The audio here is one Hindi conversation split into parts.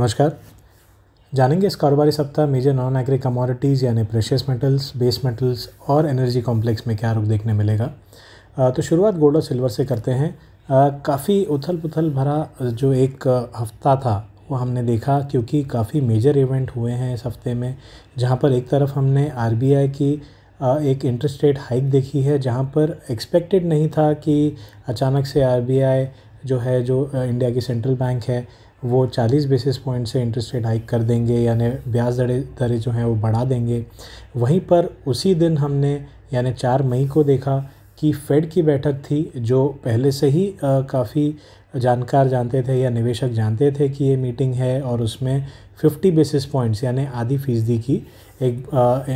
नमस्कार जानेंगे इस कारोबारी सप्ताह मेजर नॉन एग्री कमोडिटीज़ यानी प्रेशियस मेटल्स बेस मेटल्स और एनर्जी कॉम्प्लेक्स में क्या रुख देखने मिलेगा तो शुरुआत गोल्ड और सिल्वर से करते हैं काफ़ी उथल पुथल भरा जो एक हफ्ता था वो हमने देखा क्योंकि काफ़ी मेजर इवेंट हुए हैं इस हफ्ते में जहाँ पर एक तरफ हमने आर की एक इंटरेस्ट रेट हाइक देखी है जहाँ पर एक्सपेक्टेड नहीं था कि अचानक से आर जो है जो इंडिया की सेंट्रल बैंक है वो 40 बेसिस पॉइंट से इंटरेस्ट रेट हाइक कर देंगे यानी ब्याज दरें दरें जो हैं वो बढ़ा देंगे वहीं पर उसी दिन हमने यानी चार मई को देखा कि फेड की बैठक थी जो पहले से ही काफ़ी जानकार जानते थे या निवेशक जानते थे कि ये मीटिंग है और उसमें 50 बेसिस पॉइंट्स यानी आधी फीसदी की एक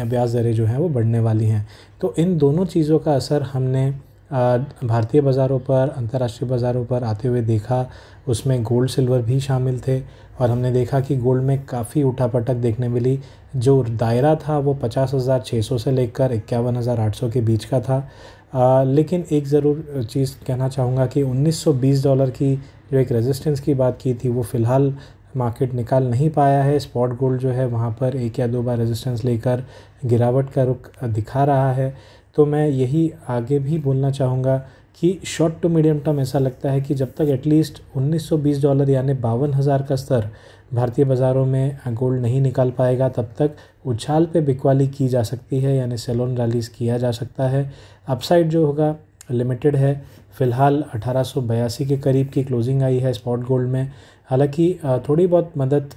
ब्याज दरें जो हैं वो बढ़ने वाली हैं तो इन दोनों चीज़ों का असर हमने भारतीय बाज़ारों पर अंतर्राष्ट्रीय बाज़ारों पर आते हुए देखा उसमें गोल्ड सिल्वर भी शामिल थे और हमने देखा कि गोल्ड में काफ़ी उठापटक देखने मिली जो दायरा था वो पचास हज़ार छः सौ से लेकर इक्यावन हज़ार आठ सौ के बीच का था आ, लेकिन एक ज़रूर चीज़ कहना चाहूँगा कि उन्नीस सौ बीस डॉलर की जो एक रेजिस्टेंस की बात की थी वो फ़िलहाल मार्केट निकाल नहीं पाया है स्पॉट गोल्ड जो है वहाँ पर एक या दो बार रेजिस्टेंस लेकर गिरावट का रुख दिखा रहा है तो मैं यही आगे भी बोलना चाहूँगा कि शॉर्ट टू मीडियम टर्म ऐसा लगता है कि जब तक एटलीस्ट 1920 डॉलर यानी बावन हज़ार का स्तर भारतीय बाज़ारों में गोल्ड नहीं निकाल पाएगा तब तक उछाल पे बिकवाली की जा सकती है यानी सेलोन रैलीस किया जा सकता है अपसाइड जो होगा लिमिटेड है फ़िलहाल अठारह के करीब की क्लोजिंग आई है स्पॉट गोल्ड में हालांकि थोड़ी बहुत मदद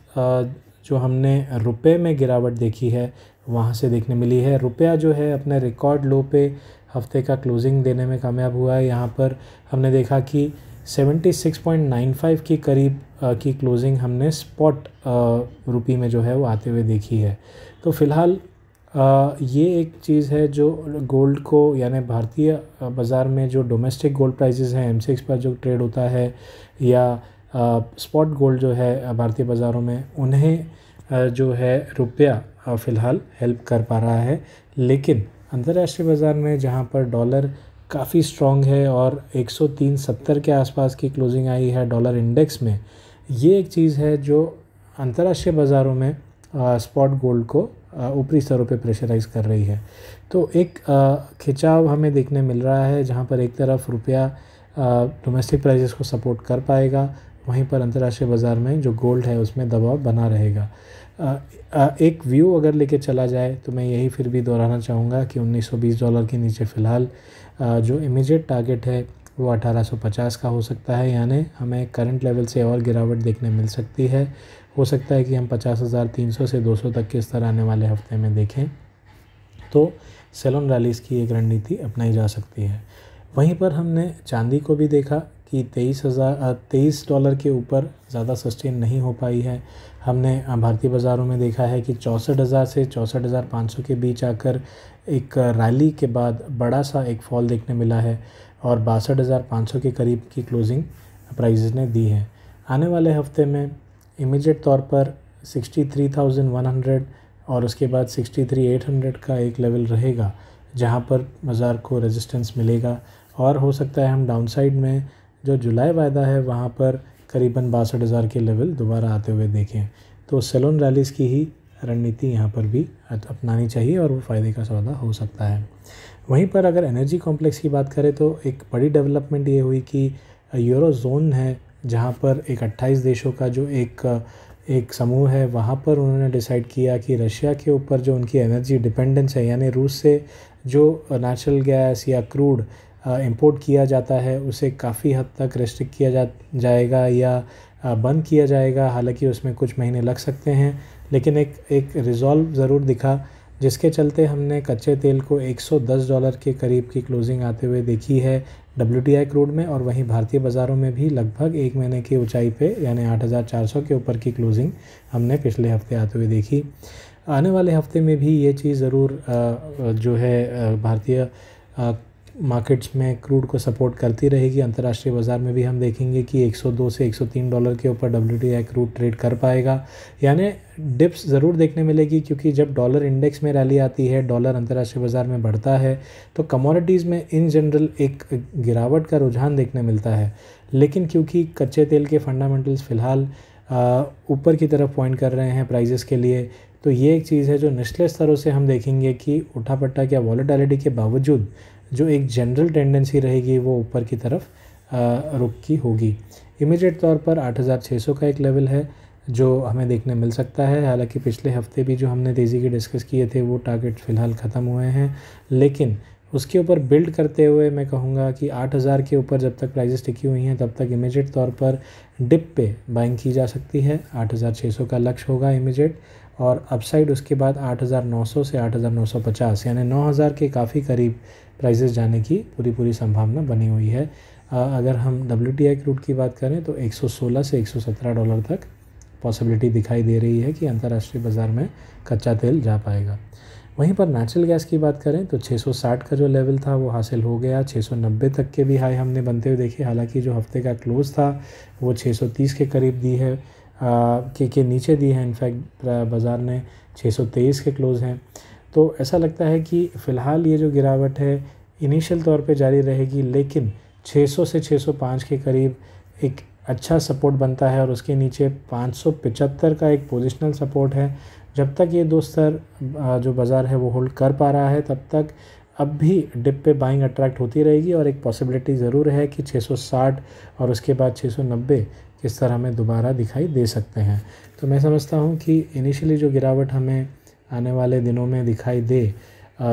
जो हमने रुपए में गिरावट देखी है वहाँ से देखने मिली है रुपया जो है अपने रिकॉर्ड लो पे हफ्ते का क्लोजिंग देने में कामयाब हुआ है यहाँ पर हमने देखा कि 76.95 के करीब की क्लोजिंग हमने स्पॉट रुपी में जो है वो आते हुए देखी है तो फिलहाल ये एक चीज़ है जो गोल्ड को यानी भारतीय बाज़ार में जो डोमेस्टिक गोल्ड प्राइजेज़ हैं एम पर जो ट्रेड होता है या स्पॉट गोल्ड जो है भारतीय बाज़ारों में उन्हें जो है रुपया फ़िलहाल हेल्प कर पा रहा है लेकिन अंतर्राष्ट्रीय बाज़ार में जहाँ पर डॉलर काफ़ी स्ट्रॉन्ग है और 103 70 के आसपास की क्लोजिंग आई है डॉलर इंडेक्स में ये एक चीज़ है जो अंतर्राष्ट्रीय बाज़ारों में स्पॉट गोल्ड को ऊपरी स्तरों पे प्रेशराइज कर रही है तो एक खिंचाव हमें देखने मिल रहा है जहाँ पर एक तरफ रुपया डोमेस्टिक प्राइजेस को सपोर्ट कर पाएगा वहीं पर अंतर्राष्ट्रीय बाज़ार में जो गोल्ड है उसमें दबाव बना रहेगा एक व्यू अगर लेके चला जाए तो मैं यही फिर भी दोहराना चाहूँगा कि 1920 डॉलर के नीचे फ़िलहाल जो इमीजिएट टारगेट है वो 1850 का हो सकता है यानी हमें करंट लेवल से और गिरावट देखने मिल सकती है हो सकता है कि हम 50,300 से 200 तक के स्तर आने वाले हफ्ते में देखें तो सेलोन रैलीस की एक रणनीति अपनाई जा सकती है वहीं पर हमने चांदी को भी देखा कि तेईस हज़ार तेईस डॉलर के ऊपर ज़्यादा सस्टेन नहीं हो पाई है हमने भारतीय बाज़ारों में देखा है कि चौंसठ हज़ार से चौंसठ हज़ार पाँच सौ के बीच आकर एक रैली के बाद बड़ा सा एक फॉल देखने मिला है और बासठ हज़ार पाँच सौ के करीब की क्लोजिंग प्राइजेज ने दी है आने वाले हफ्ते में इमीडिएट तौर पर sixty three thousand one hundred और उसके बाद सिक्सटी थ्री एट हंड्रेड का एक लेवल रहेगा जहाँ पर बाज़ार को रेजिस्टेंस मिलेगा और हो सकता है हम डाउनसाइड में जो जुलाई वायदा है वहाँ पर करीबन बासठ हज़ार के लेवल दोबारा आते हुए देखें तो सेलोन रैलीज़ की ही रणनीति यहाँ पर भी अपनानी चाहिए और वो फ़ायदे का सौदा हो सकता है वहीं पर अगर एनर्जी कॉम्प्लेक्स की बात करें तो एक बड़ी डेवलपमेंट ये हुई कि यूरो जोन है जहाँ पर एक 28 देशों का जो एक एक समूह है वहाँ पर उन्होंने डिसाइड किया कि रशिया के ऊपर जो उनकी एनर्जी डिपेंडेंस है यानी रूस से जो नेचुरल गैस या क्रूड इम्पोर्ट किया जाता है उसे काफ़ी हद तक रेस्ट्रिक्ट किया जा जाएगा या बंद किया जाएगा हालांकि उसमें कुछ महीने लग सकते हैं लेकिन एक एक रिज़ॉल्व ज़रूर दिखा जिसके चलते हमने कच्चे तेल को 110 डॉलर के करीब की क्लोजिंग आते हुए देखी है डब्ल्यू टी आई क्रूड में और वहीं भारतीय बाज़ारों में भी लगभग एक महीने की ऊंचाई पे यानी 8,400 के ऊपर की क्लोजिंग हमने पिछले हफ्ते आते हुए देखी आने वाले हफ्ते में भी ये चीज़ ज़रूर जो है भारतीय मार्केट्स में क्रूड को सपोर्ट करती रहेगी अंतर्राष्ट्रीय बाज़ार में भी हम देखेंगे कि 102 से 103 डॉलर के ऊपर डब्ल्यू क्रूड ट्रेड कर पाएगा यानी डिप्स ज़रूर देखने मिलेगी क्योंकि जब डॉलर इंडेक्स में रैली आती है डॉलर अंतर्राष्ट्रीय बाज़ार में बढ़ता है तो कमोडिटीज़ में इन जनरल एक गिरावट का रुझान देखने मिलता है लेकिन क्योंकि कच्चे तेल के फंडामेंटल्स फ़िलहाल ऊपर की तरफ पॉइंट कर रहे हैं प्राइजेस के लिए तो ये एक चीज़ है जो निचले स्तरों से हम देखेंगे कि उठापट्टा या वॉलेटैलिटी के बावजूद जो एक जनरल टेंडेंसी रहेगी वो ऊपर की तरफ रुक की होगी इमीडिएट तौर पर 8600 का एक लेवल है जो हमें देखने मिल सकता है हालांकि पिछले हफ्ते भी जो हमने तेज़ी के डिस्कस किए थे वो टारगेट फ़िलहाल ख़त्म हुए हैं लेकिन उसके ऊपर बिल्ड करते हुए मैं कहूँगा कि 8000 के ऊपर जब तक प्राइजेस टिकी हुई हैं तब तक इमीजिएट तौर पर डिप पे बाइंग की जा सकती है 8600 का लक्ष्य होगा इमीजिएट और अपसाइड उसके बाद 8900 से 8950 यानी 9000 के काफ़ी करीब प्राइसेस जाने की पूरी पूरी संभावना बनी हुई है अगर हम डब्ल्यू टी आई क्रूड की बात करें तो 116 से 117 डॉलर तक पॉसिबिलिटी दिखाई दे रही है कि अंतर्राष्ट्रीय बाज़ार में कच्चा तेल जा पाएगा वहीं पर नेचुरल गैस की बात करें तो 660 का जो लेवल था वो हासिल हो गया 690 तक के भी हाई हमने बनते हुए देखे हालांकि जो हफ्ते का क्लोज़ था वो 630 के करीब दी है के के नीचे दी है इनफैक्ट बाज़ार ने 623 के क्लोज़ हैं तो ऐसा लगता है कि फ़िलहाल ये जो गिरावट है इनिशियल तौर पे जारी रहेगी लेकिन 600 से 605 के करीब एक अच्छा सपोर्ट बनता है और उसके नीचे 575 का एक पोजिशनल सपोर्ट है जब तक ये दो स्तर जो बाज़ार है वो होल्ड कर पा रहा है तब तक अब भी डिप पे बाइंग अट्रैक्ट होती रहेगी और एक पॉसिबिलिटी ज़रूर है कि 660 और उसके बाद 690 किस तरह हमें दोबारा दिखाई दे सकते हैं तो मैं समझता हूँ कि इनिशियली जो गिरावट हमें आने वाले दिनों में दिखाई दे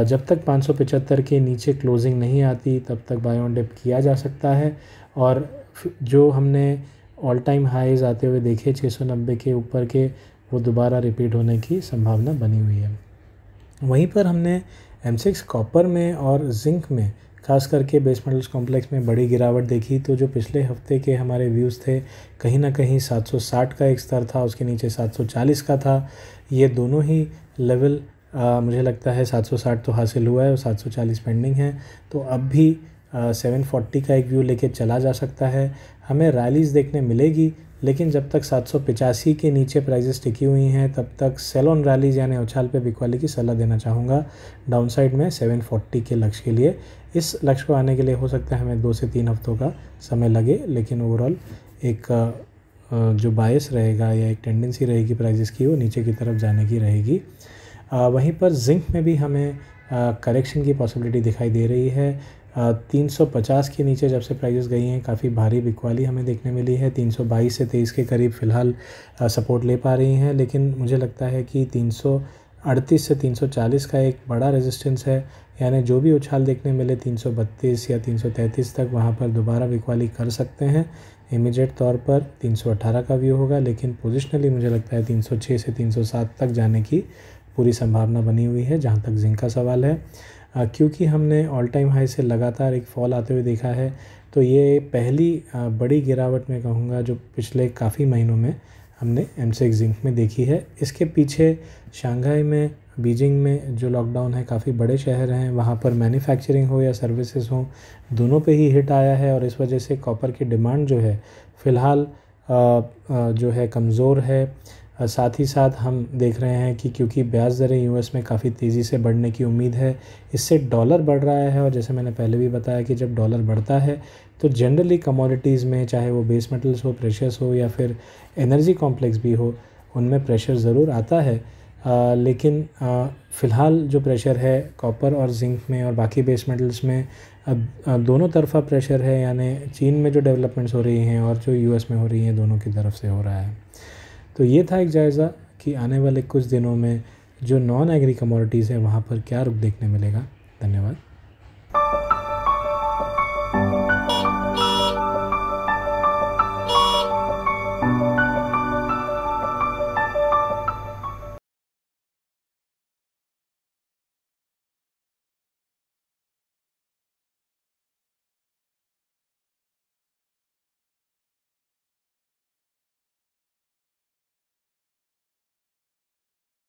जब तक 575 के नीचे क्लोजिंग नहीं आती तब तक बाय ऑन डिप किया जा सकता है और जो हमने ऑल टाइम हाईज आते हुए देखे 690 के ऊपर के वो दोबारा रिपीट होने की संभावना बनी हुई है वहीं पर हमने एम सिक्स कॉपर में और जिंक में खास करके बेस मेटल्स कॉम्प्लेक्स में बड़ी गिरावट देखी तो जो पिछले हफ्ते के हमारे व्यूज़ थे कहीं ना कहीं 760 का एक स्तर था उसके नीचे 740 का था ये दोनों ही लेवल आ, मुझे लगता है 760 तो हासिल हुआ है और 740 पेंडिंग है तो अब भी सेवन फोर्टी का एक व्यू लेके चला जा सकता है हमें रैलीज़ देखने मिलेगी लेकिन जब तक सात सौ पिचासी के नीचे प्राइजेस टिकी हुई हैं तब तक सेलोन रैलीज यानी उछाल पे बिकवाली की सलाह देना चाहूँगा डाउन साइड में सेवन फोर्टी के लक्ष्य के लिए इस लक्ष्य को आने के लिए हो सकता है हमें दो से तीन हफ्तों का समय लगे लेकिन ओवरऑल एक जो बायस रहेगा या एक टेंडेंसी रहेगी प्राइजेस की वो नीचे की तरफ जाने की रहेगी वहीं पर जिंक में भी हमें करेक्शन की पॉसिबिलिटी दिखाई दे रही है तीन सौ पचास के नीचे जब से प्राइजेस गई हैं काफ़ी भारी बिकवाली हमें देखने मिली है तीन सौ बाईस से तेईस के करीब फ़िलहाल सपोर्ट ले पा रही हैं लेकिन मुझे लगता है कि तीन सौ अड़तीस से तीन सौ चालीस का एक बड़ा रेजिस्टेंस है यानी जो भी उछाल देखने मिले तीन सौ बत्तीस या तीन सौ तैंतीस तक वहाँ पर दोबारा बिकवाली कर सकते हैं इमीडिएट तौर पर तीन सौ अट्ठारह का व्यू होगा लेकिन पोजिशनली मुझे लगता है तीन सौ छः से तीन सौ सात तक जाने की पूरी संभावना बनी हुई है जहाँ तक जिंक का सवाल है हाँ, क्योंकि हमने ऑल टाइम हाई से लगातार एक फॉल आते हुए देखा है तो ये पहली बड़ी गिरावट मैं कहूँगा जो पिछले काफ़ी महीनों में हमने एम जिंक में देखी है इसके पीछे शंघाई में बीजिंग में जो लॉकडाउन है काफ़ी बड़े शहर हैं वहाँ पर मैन्युफैक्चरिंग हो या सर्विसेज हो दोनों पे ही हिट आया है और इस वजह से कॉपर की डिमांड जो है फ़िलहाल जो है कमज़ोर है साथ ही साथ हम देख रहे हैं कि क्योंकि ब्याज दरें यूएस में काफ़ी तेज़ी से बढ़ने की उम्मीद है इससे डॉलर बढ़ रहा है और जैसे मैंने पहले भी बताया कि जब डॉलर बढ़ता है तो जनरली कमोडिटीज़ में चाहे वो बेस मेटल्स हो प्रेशर्स हो या फिर एनर्जी कॉम्प्लेक्स भी हो उनमें प्रेशर ज़रूर आता है आ, लेकिन फ़िलहाल जो प्रेशर है कॉपर और जिंक में और बाकी बेस मेटल्स में अब दोनों तरफा प्रेशर है यानी चीन में जो डेवलपमेंट्स हो रही हैं और जो यूएस में हो रही हैं दोनों की तरफ से हो रहा है तो ये था एक जायज़ा कि आने वाले कुछ दिनों में जो नॉन एग्री कमोडिटीज़ है वहाँ पर क्या रुख देखने मिलेगा धन्यवाद